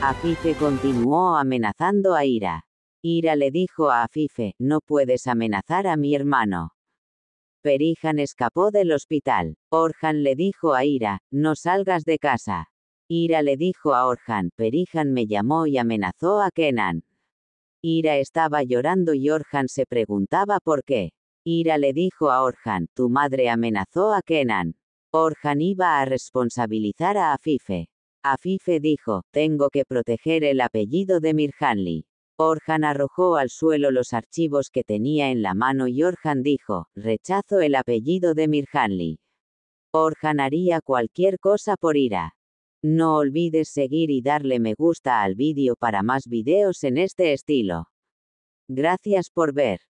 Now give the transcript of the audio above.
Afife continuó amenazando a Ira. Ira le dijo a Afife, no puedes amenazar a mi hermano. perijan escapó del hospital. Orhan le dijo a Ira, no salgas de casa. Ira le dijo a Orhan, perijan me llamó y amenazó a Kenan. Ira estaba llorando y Orhan se preguntaba por qué. Ira le dijo a Orhan, tu madre amenazó a Kenan. Orhan iba a responsabilizar a Afife. Afife dijo, tengo que proteger el apellido de Mirhanli. Orhan arrojó al suelo los archivos que tenía en la mano y Orhan dijo, rechazo el apellido de Mirhanli. Orhan haría cualquier cosa por ira. No olvides seguir y darle me gusta al vídeo para más videos en este estilo. Gracias por ver.